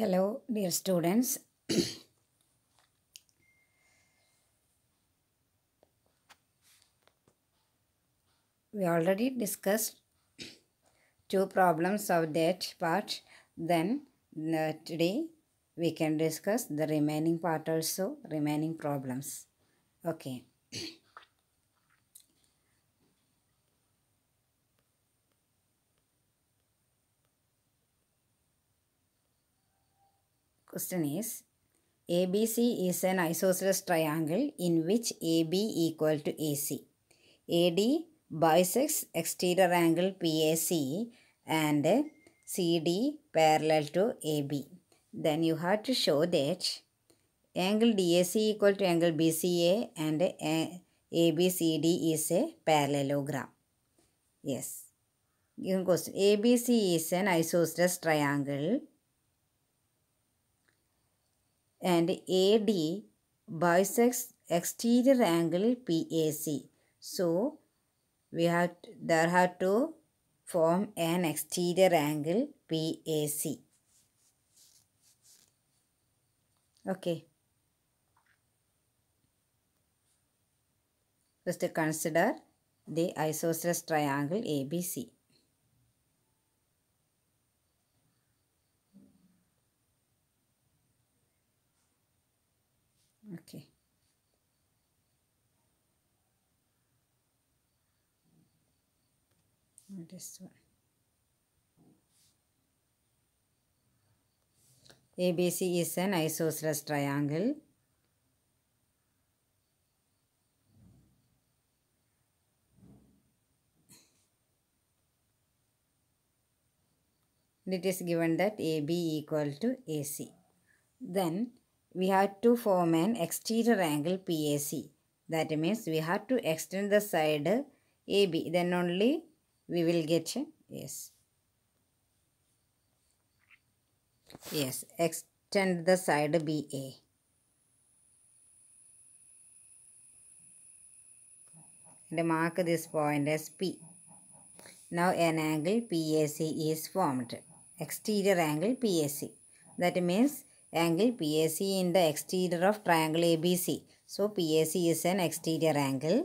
Hello dear students. we already discussed two problems of that part. Then uh, today we can discuss the remaining part also, remaining problems. Okay. Question is ABC is an isosceles triangle in which AB equal to AC. AD bisects exterior angle PAC and CD parallel to AB. Then you have to show that angle DAC equal to angle BCA and ABCD is a parallelogram. Yes. Given question ABC is an isosceles triangle and AD bisects exterior angle PAC. So, we have there have to form an exterior angle PAC. Okay. Let's consider the isosceles triangle ABC. or this one ABC is an isosceles triangle and it is given that AB equal to AC. Then we have to form an exterior angle PAC. That means we have to extend the side AB. Then only we will get yes yes extend the side ba and mark this point as p now an angle pac is formed exterior angle pac that means angle pac in the exterior of triangle abc so pac is an exterior angle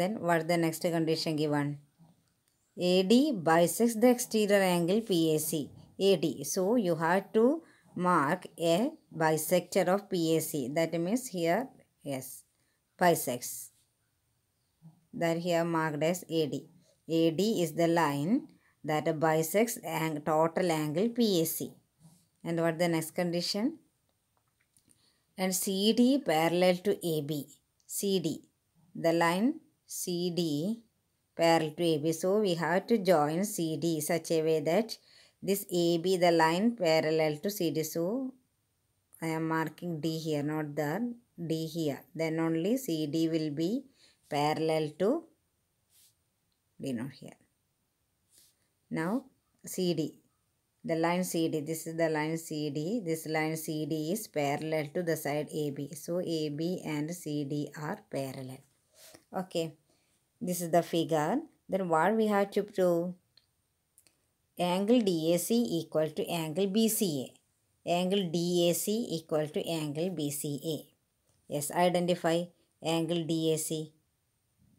then what the next condition given AD bisects the exterior angle PAC. AD. So you have to mark a bisector of PAC. That means here, yes, bisects. That here marked as AD. AD is the line that bisects and total angle PAC. And what the next condition? And CD parallel to AB. CD. The line CD parallel to AB. So we have to join CD such a way that this AB the line parallel to CD. So I am marking D here not the D here. Then only CD will be parallel to D not here. Now CD the line CD this is the line CD this line CD is parallel to the side AB. So AB and CD are parallel. Okay. This is the figure. Then what we have to prove? Angle DAC equal to angle BCA. Angle DAC equal to angle BCA. Yes, identify angle DAC.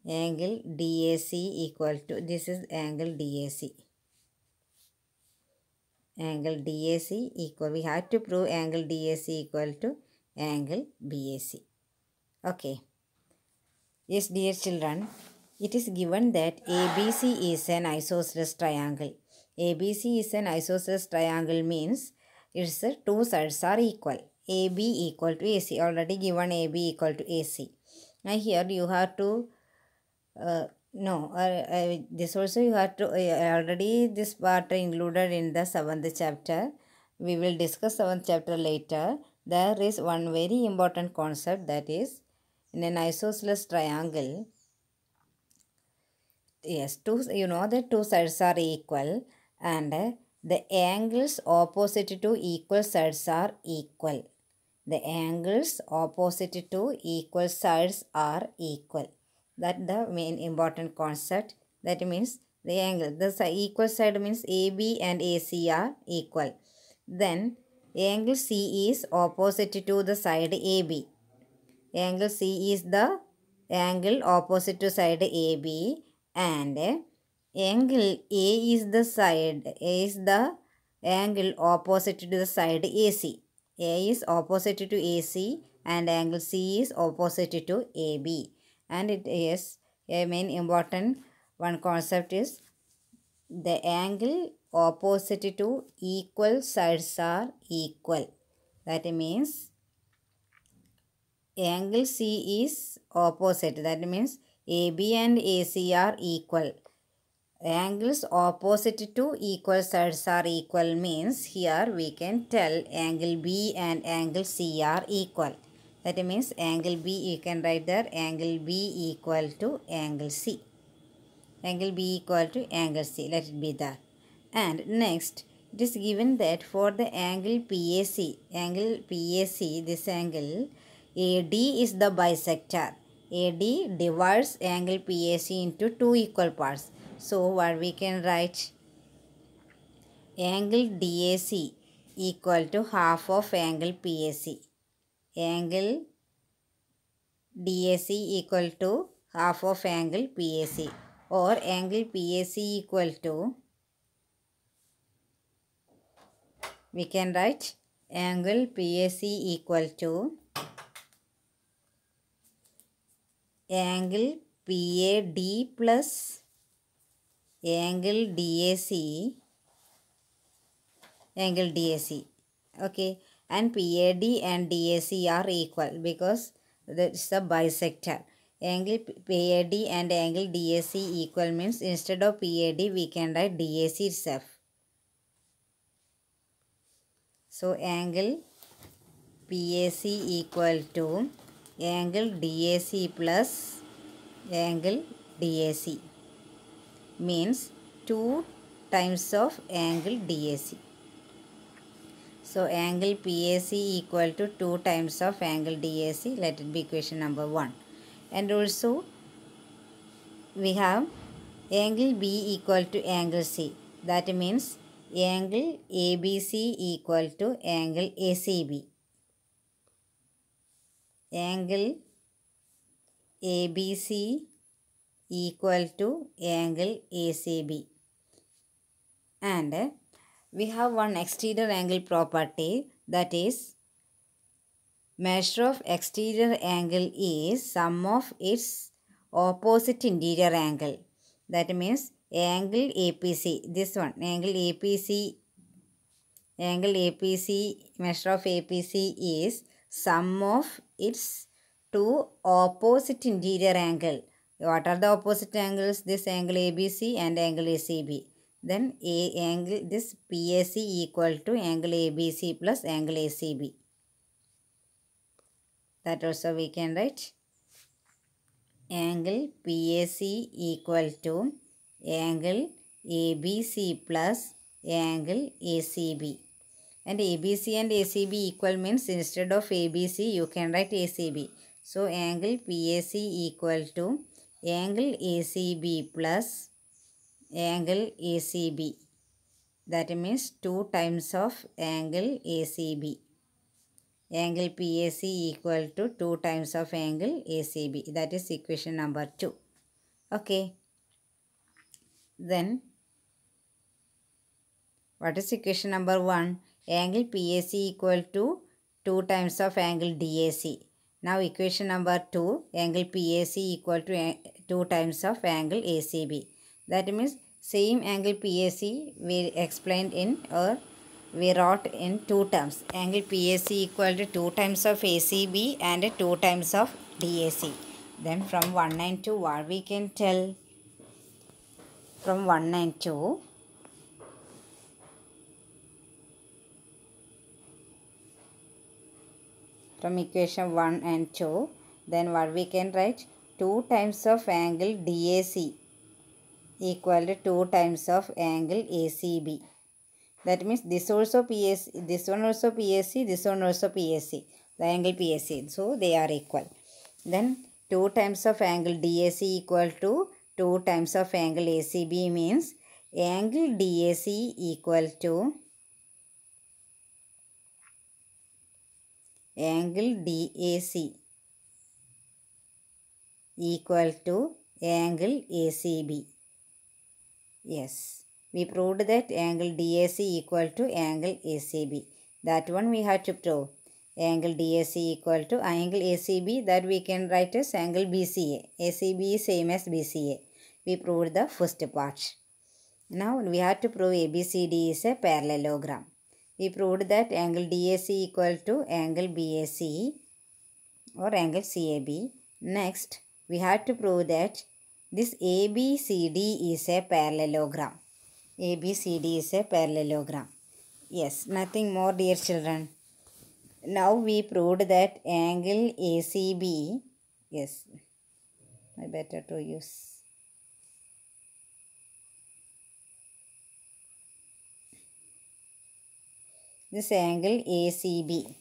Angle DAC equal to, this is angle DAC. Angle DAC equal, we have to prove angle DAC equal to angle BAC. Okay. Yes, dear children, it is given that ABC is an isosceles triangle. ABC is an isosceles triangle means its two sides are equal. AB equal to AC. Already given AB equal to AC. Now here you have to, uh, no, uh, uh, this also you have to, uh, already this part included in the seventh chapter. We will discuss seventh chapter later. There is one very important concept that is in an isosceles triangle yes two you know the two sides are equal and the angles opposite to equal sides are equal the angles opposite to equal sides are equal that the main important concept that means the angle the equal side means AB and AC are equal then angle C is opposite to the side AB angle C is the angle opposite to side AB and angle A is the side, A is the angle opposite to the side AC. A is opposite to AC and angle C is opposite to AB. And it is a main important one concept is the angle opposite to equal sides are equal. That means angle C is opposite. That means AB and AC are equal. Angles opposite to equal sides are equal means here we can tell angle B and angle C are equal. That means angle B you can write there angle B equal to angle C. Angle B equal to angle C. Let it be there. And next it is given that for the angle PAC, angle PAC, this angle AD is the bisector AD divides angle PAC into two equal parts. So what we can write angle DAC equal to half of angle PAC. Angle DAC equal to half of angle PAC or angle PAC equal to we can write angle PAC equal to angle PAD plus angle DAC angle DAC okay and PAD and DAC are equal because that is the bisector angle PAD and angle DAC equal means instead of PAD we can write DAC itself so angle PAC equal to angle DAC plus angle DAC means 2 times of angle DAC. So angle PAC equal to 2 times of angle DAC. Let it be equation number 1. And also we have angle B equal to angle C. That means angle ABC equal to angle ACB angle ABC equal to angle ACB. And we have one exterior angle property that is measure of exterior angle is sum of its opposite interior angle. That means angle APC, this one, angle APC, angle APC, measure of APC is sum of its two opposite interior angle. What are the opposite angles? This angle ABC and angle ACB. Then a angle this PAC equal to angle ABC plus angle ACB. That also we can write. Angle PAC equal to angle ABC plus angle ACB and ABC and ACB equal means instead of ABC you can write ACB. So angle PAC equal to angle ACB plus angle ACB. That means 2 times of angle ACB. Angle PAC equal to 2 times of angle ACB. That is equation number 2. Okay. Then, what is equation number 1? angle PAC equal to 2 times of angle DAC. Now equation number 2, angle PAC equal to eh, 2 times of angle ACB. That means same angle PAC we explained in or we wrote in two terms. Angle PAC equal to 2 times of ACB and 2 times of DAC. Then from 192 what we can tell? From 192 from equation 1 and 2. Then what we can write? 2 times of angle DAC equal to 2 times of angle ACB. That means this also PAC, this one also PAC, this one also PAC, the angle PAC. So they are equal. Then 2 times of angle DAC equal to 2 times of angle ACB means angle DAC equal to angle DAC equal to angle ACB. Yes, we proved that angle DAC equal to angle ACB. That one we had to prove. Angle DAC equal to angle ACB that we can write as angle BCA. ACB is same as BCA. We proved the first part. Now we have to prove ABCD is a parallelogram. We proved that angle DAC equal to angle BAC or angle CAB. Next, we had to prove that this ABCD is a parallelogram. ABCD is a parallelogram. Yes, nothing more dear children. Now we proved that angle ACB, yes, I better to use this angle ACB.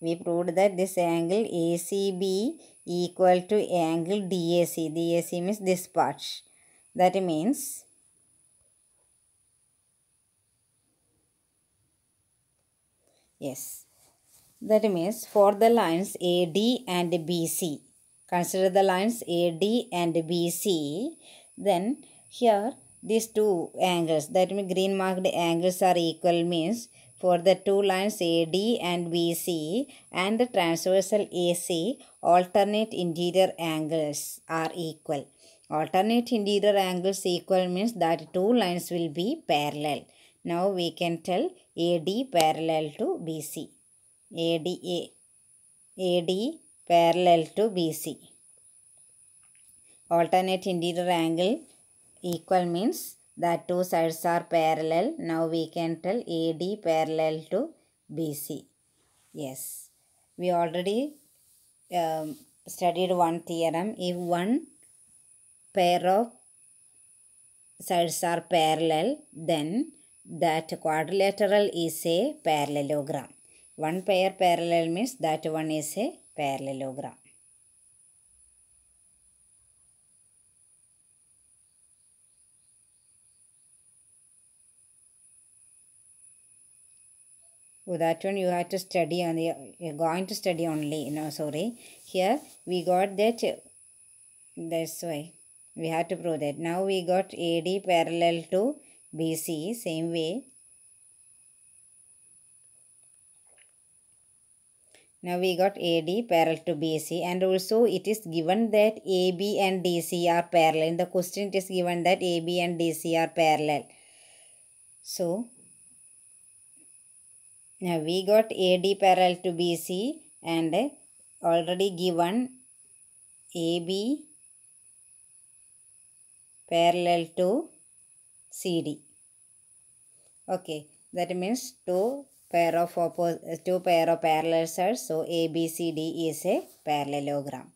We proved that this angle ACB equal to angle DAC. DAC means this part. That means yes. That means for the lines AD and BC. Consider the lines AD and BC. Then here these two angles that means green marked angles are equal means for the two lines AD and BC and the transversal AC alternate interior angles are equal. Alternate interior angles equal means that two lines will be parallel. Now we can tell AD parallel to BC. ADA. AD parallel to BC. Alternate interior angle Equal means that two sides are parallel. Now we can tell AD parallel to BC. Yes, we already um, studied one theorem. If one pair of sides are parallel, then that quadrilateral is a parallelogram. One pair parallel means that one is a parallelogram. For that one you have to study on the you're going to study only no sorry here we got that that's why we have to prove that now we got ad parallel to bc same way Now we got AD parallel to BC and also it is given that AB and DC are parallel. In the question it is given that AB and DC are parallel. So now we got AD parallel to BC and already given AB parallel to CD. Okay, that means two pair of opposite two pair of parallel sides. So ABCD is a parallelogram.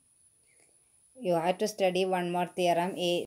You have to study one more theorem. A